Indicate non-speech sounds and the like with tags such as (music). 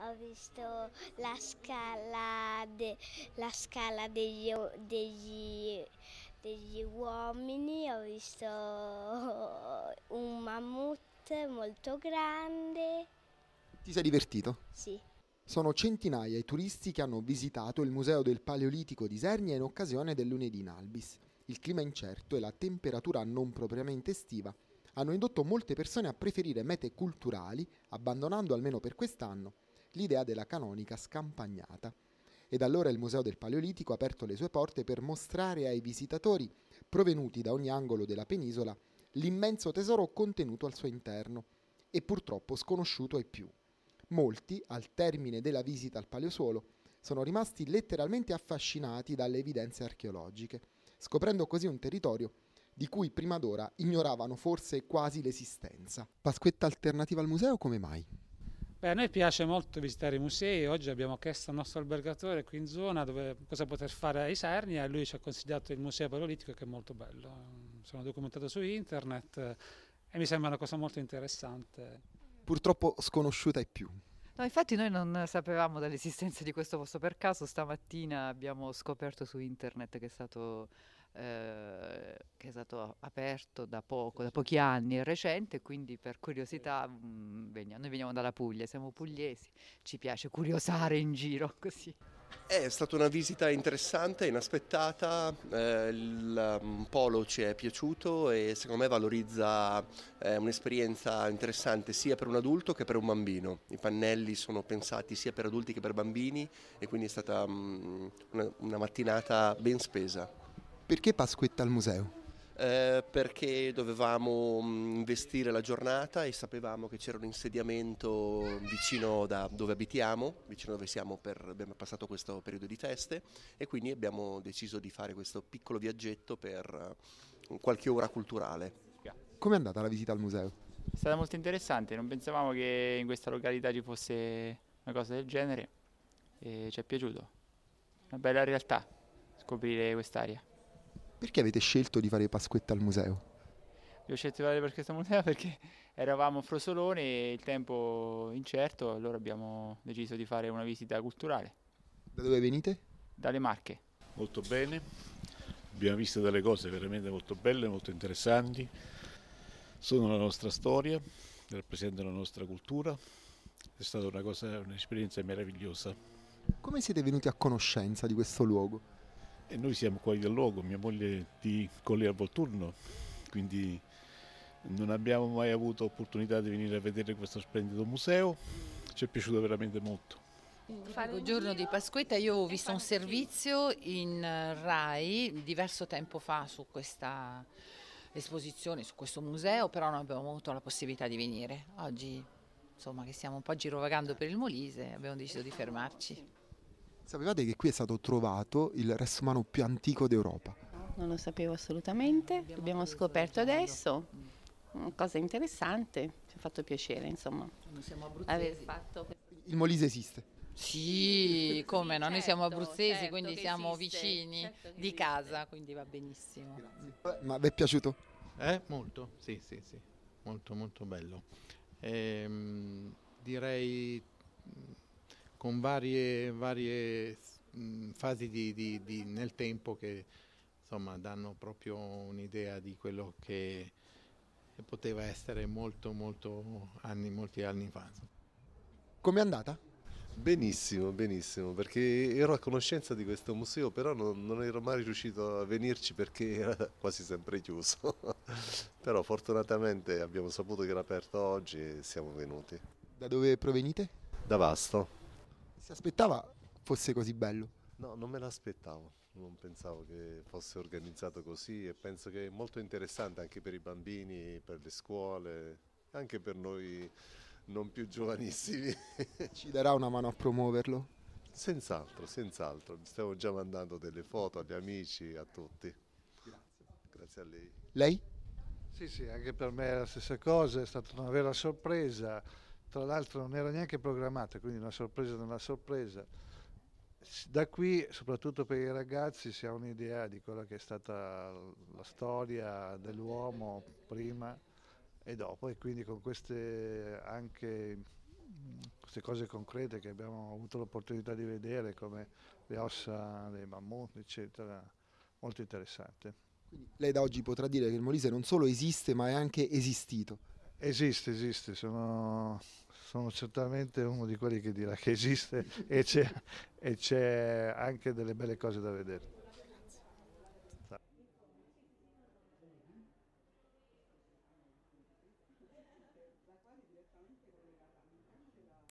ho visto la scala, de, la scala degli, degli, degli uomini, ho visto un mammut molto grande. Ti sei divertito? Sì. Sono centinaia i turisti che hanno visitato il Museo del Paleolitico di Isernia in occasione del lunedì in Albis. Il clima incerto e la temperatura non propriamente estiva hanno indotto molte persone a preferire mete culturali, abbandonando almeno per quest'anno l'idea della canonica scampagnata. E da allora il Museo del Paleolitico ha aperto le sue porte per mostrare ai visitatori, provenuti da ogni angolo della penisola, l'immenso tesoro contenuto al suo interno e purtroppo sconosciuto ai più. Molti, al termine della visita al paleosuolo, sono rimasti letteralmente affascinati dalle evidenze archeologiche, scoprendo così un territorio di cui prima d'ora ignoravano forse quasi l'esistenza. Pasquetta alternativa al museo come mai? Beh, a noi piace molto visitare i musei, oggi abbiamo chiesto al nostro albergatore qui in zona dove, cosa poter fare ai Sarnia e lui ci ha consigliato il Museo Paleolitico che è molto bello, sono documentato su internet eh, e mi sembra una cosa molto interessante. Purtroppo sconosciuta e più. No, infatti noi non sapevamo dell'esistenza di questo posto per caso, stamattina abbiamo scoperto su internet che è stato eh, che è stato aperto da poco, da pochi anni, è recente, quindi per curiosità mh, mm, veniamo, noi veniamo dalla Puglia, siamo pugliesi, ci piace curiosare in giro (laughs) così. È stata una visita interessante, inaspettata, eh, il um, polo ci è piaciuto e secondo me valorizza eh, un'esperienza interessante sia per un adulto che per un bambino. I pannelli sono pensati sia per adulti che per bambini e quindi è stata um, una, una mattinata ben spesa. Perché Pasquetta al museo? Eh, perché dovevamo mm, investire la giornata e sapevamo che c'era un insediamento vicino da dove abitiamo, vicino dove siamo per, abbiamo passato questo periodo di feste e quindi abbiamo deciso di fare questo piccolo viaggetto per eh, qualche ora culturale. Come è andata la visita al museo? È stata molto interessante, non pensavamo che in questa località ci fosse una cosa del genere e ci è piaciuto. Una bella realtà scoprire quest'area. Perché avete scelto di fare Pasquetta al museo? Io ho scelto di fare Pasquetta al museo perché eravamo a Frosolone e il tempo incerto, allora abbiamo deciso di fare una visita culturale. Da dove venite? Dalle Marche. Molto bene, abbiamo visto delle cose veramente molto belle, molto interessanti, sono la nostra storia, rappresentano la nostra cultura, è stata un'esperienza meravigliosa. Come siete venuti a conoscenza di questo luogo? E noi siamo qua del luogo, mia moglie di Collier Volturno, quindi non abbiamo mai avuto opportunità di venire a vedere questo splendido museo, ci è piaciuto veramente molto. Il giorno di Pasquetta io ho visto un servizio in eh, RAI diverso tempo fa su questa esposizione, su questo museo, però non abbiamo avuto la possibilità di venire. Oggi, insomma, che stiamo un po' girovagando per il Molise, abbiamo deciso di fermarci. Sapevate che qui è stato trovato il resto umano più antico d'Europa? Non lo sapevo assolutamente, l'abbiamo scoperto adesso. Una cosa interessante, ci ha fatto piacere, insomma. Noi siamo abruzzesi. Fatto... Il Molise esiste. Sì, come no? Noi siamo certo, abruzzesi, certo quindi siamo esiste, vicini certo di casa, quindi va benissimo. Grazie. Ma vi è piaciuto? Eh, molto, sì, sì, sì, molto, molto bello. Ehm, direi con varie, varie mh, fasi di, di, di nel tempo che insomma, danno proprio un'idea di quello che poteva essere molto, molto anni, molti anni fa. Com'è andata? Benissimo, benissimo, perché ero a conoscenza di questo museo, però non, non ero mai riuscito a venirci perché era (laughs) quasi sempre chiuso. (laughs) però fortunatamente abbiamo saputo che era aperto oggi e siamo venuti. Da dove provenite? Da Vasto. Si aspettava fosse così bello? No, non me l'aspettavo, non pensavo che fosse organizzato così e penso che è molto interessante anche per i bambini, per le scuole, anche per noi non più giovanissimi. (laughs) Ci darà una mano a promuoverlo? Senz'altro, senz'altro. Mi già mandando delle foto agli amici, a tutti. Grazie. Grazie a lei. Lei? Sì, sì, anche per me è la stessa cosa, è stata una vera sorpresa tra l'altro non era neanche programmata, quindi una sorpresa nella sorpresa. Da qui, soprattutto per i ragazzi, si ha un'idea di quella che è stata la storia dell'uomo prima e dopo e quindi con queste, anche, queste cose concrete che abbiamo avuto l'opportunità di vedere come le ossa dei mammuti eccetera, molto interessante. Quindi lei da oggi potrà dire che il Molise non solo esiste ma è anche esistito. Esiste, esiste, sono, sono, certamente uno di quelli che dirà che esiste e c'è, e c'è anche delle belle cose da vedere.